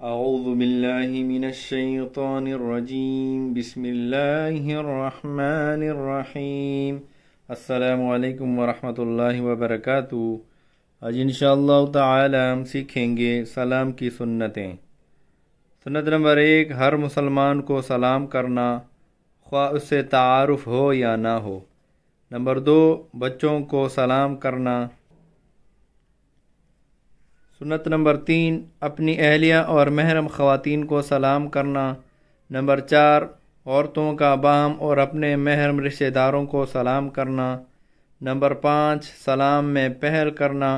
من الرجیم بسم اللہ السلام علیکم ورحمۃ اللہ وبرکاتہ آج انشاءاللہ تعالی ہم سیکھیں گے سلام کی سنتیں سنت نمبر ایک ہر مسلمان کو سلام کرنا خواہ اس سے تعارف ہو یا نہ ہو نمبر دو بچوں کو سلام کرنا سنت نمبر تین اپنی اہلیہ اور محرم خواتین کو سلام کرنا نمبر چار عورتوں کا بام اور اپنے محرم رشتہ داروں کو سلام کرنا نمبر پانچ سلام میں پہل کرنا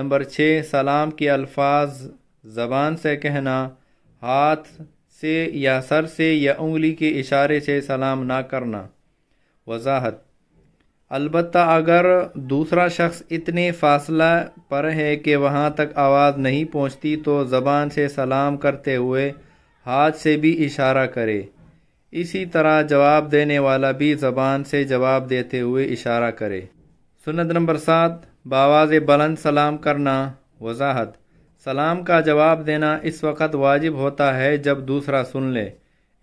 نمبر چھ سلام کے الفاظ زبان سے کہنا ہاتھ سے یا سر سے یا انگلی کے اشارے سے سلام نہ کرنا وضاحت البتہ اگر دوسرا شخص اتنے فاصلہ پر ہے کہ وہاں تک آواز نہیں پہنچتی تو زبان سے سلام کرتے ہوئے ہاتھ سے بھی اشارہ کرے اسی طرح جواب دینے والا بھی زبان سے جواب دیتے ہوئے اشارہ کرے سنت نمبر سات باواز بلند سلام کرنا وضاحت سلام کا جواب دینا اس وقت واجب ہوتا ہے جب دوسرا سن لے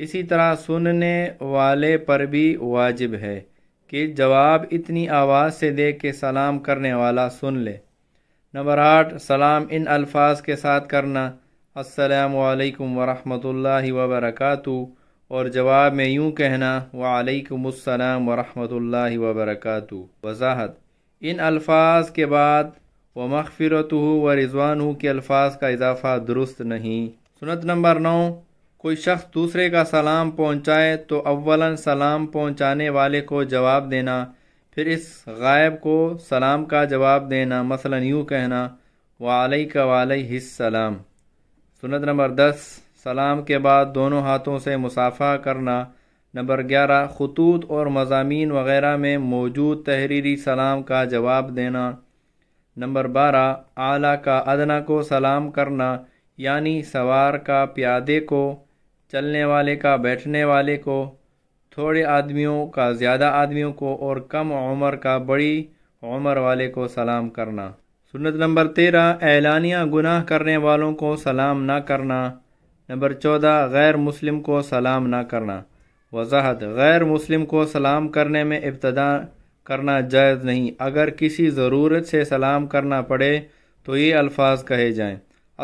اسی طرح سننے والے پر بھی واجب ہے کہ جواب اتنی آواز سے دے کے سلام کرنے والا سن لے نمبر آٹھ سلام ان الفاظ کے ساتھ کرنا السلام علیکم ورحمۃ اللہ وبرکاتہ اور جواب میں یوں کہنا وعلیکم السلام ورحمۃ اللہ وبرکاتہ وضاحت ان الفاظ کے بعد و مغفرت و ہو رضوان کے الفاظ کا اضافہ درست نہیں سنت نمبر نو کوئی شخص دوسرے کا سلام پہنچائے تو اولاً سلام پہنچانے والے کو جواب دینا پھر اس غائب کو سلام کا جواب دینا مثلا یوں کہنا و علیہ کا سنت سلام نمبر دس سلام کے بعد دونوں ہاتھوں سے مسافہ کرنا نمبر گیارہ خطوط اور مضامین وغیرہ میں موجود تحریری سلام کا جواب دینا نمبر بارہ اعلیٰ کا ادنا کو سلام کرنا یعنی سوار کا پیادے کو چلنے والے کا بیٹھنے والے کو تھوڑے آدمیوں کا زیادہ آدمیوں کو اور کم عمر کا بڑی عمر والے کو سلام کرنا سنت نمبر تیرہ اعلانیہ گناہ کرنے والوں کو سلام نہ کرنا نمبر چودہ غیر مسلم کو سلام نہ کرنا وضاحت غیر مسلم کو سلام کرنے میں ابتدا کرنا جائز نہیں اگر کسی ضرورت سے سلام کرنا پڑے تو یہ الفاظ کہے جائیں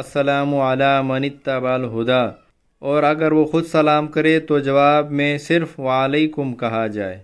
السلام علی من اتبع علامت اور اگر وہ خود سلام کرے تو جواب میں صرف وعلیکم کہا جائے